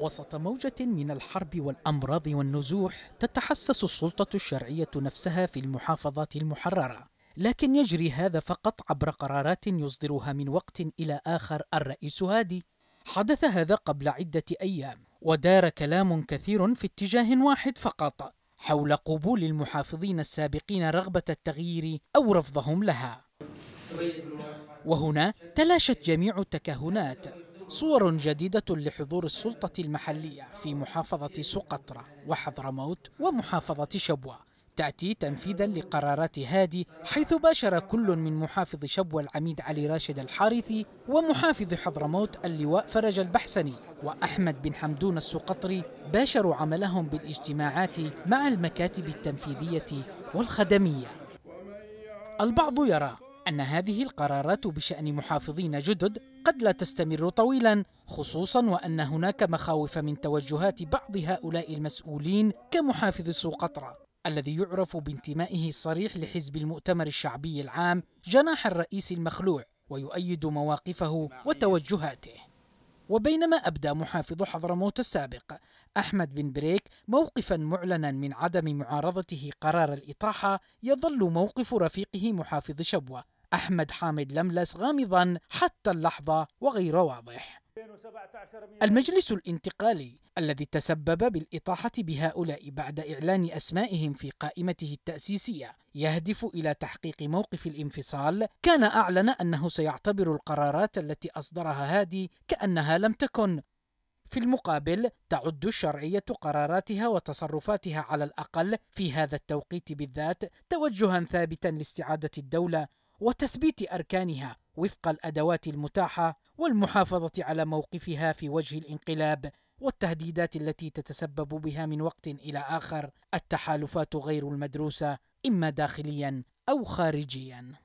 وسط موجة من الحرب والأمراض والنزوح تتحسس السلطة الشرعية نفسها في المحافظات المحررة لكن يجري هذا فقط عبر قرارات يصدرها من وقت إلى آخر الرئيس هادي حدث هذا قبل عدة أيام ودار كلام كثير في اتجاه واحد فقط حول قبول المحافظين السابقين رغبة التغيير أو رفضهم لها وهنا تلاشت جميع التكهنات صور جديدة لحضور السلطة المحلية في محافظة سقطرة وحضرموت ومحافظة شبوة تأتي تنفيذا لقرارات هادي حيث باشر كل من محافظ شبوة العميد علي راشد الحارثي ومحافظ حضرموت اللواء فرج البحسني وأحمد بن حمدون السقطري باشروا عملهم بالاجتماعات مع المكاتب التنفيذية والخدمية البعض يرى أن هذه القرارات بشأن محافظين جدد قد لا تستمر طويلا خصوصا وأن هناك مخاوف من توجهات بعض هؤلاء المسؤولين كمحافظ سوقطرة الذي يعرف بانتمائه الصريح لحزب المؤتمر الشعبي العام جناح الرئيس المخلوع ويؤيد مواقفه وتوجهاته وبينما أبدى محافظ حضرموت السابق أحمد بن بريك موقفا معلنا من عدم معارضته قرار الإطاحة يظل موقف رفيقه محافظ شبوة أحمد حامد لملس غامضا حتى اللحظة وغير واضح المجلس الانتقالي الذي تسبب بالإطاحة بهؤلاء بعد إعلان أسمائهم في قائمته التأسيسية يهدف إلى تحقيق موقف الانفصال كان أعلن أنه سيعتبر القرارات التي أصدرها هادي كأنها لم تكن في المقابل تعد الشرعية قراراتها وتصرفاتها على الأقل في هذا التوقيت بالذات توجها ثابتا لاستعادة الدولة وتثبيت اركانها وفق الادوات المتاحه والمحافظه على موقفها في وجه الانقلاب والتهديدات التي تتسبب بها من وقت الى اخر التحالفات غير المدروسه اما داخليا او خارجيا.